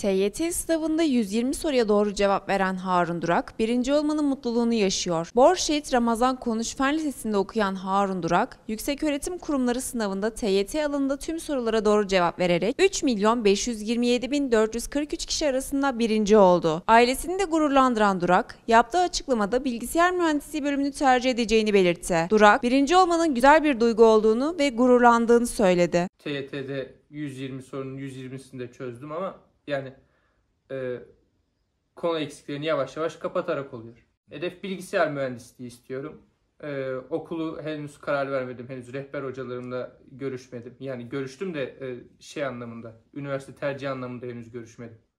TYT sınavında 120 soruya doğru cevap veren Harun Durak, birinci olmanın mutluluğunu yaşıyor. Borşehit Ramazan Konuş Fen Lisesi'nde okuyan Harun Durak, Yükseköğretim Kurumları sınavında TYT alanında tüm sorulara doğru cevap vererek 3 milyon 527 bin 443 kişi arasında birinci oldu. Ailesini de gururlandıran Durak, yaptığı açıklamada bilgisayar mühendisliği bölümünü tercih edeceğini belirtti. Durak, birinci olmanın güzel bir duygu olduğunu ve gururlandığını söyledi. TYT'de 120 sorunun 120'sini de çözdüm ama yani e, konu eksiklerini yavaş yavaş kapatarak oluyor. Hedef bilgisayar mühendisliği istiyorum. Ee, okulu henüz karar vermedim. Henüz rehber hocalarımla görüşmedim. Yani görüştüm de e, şey anlamında, üniversite tercih anlamında henüz görüşmedim.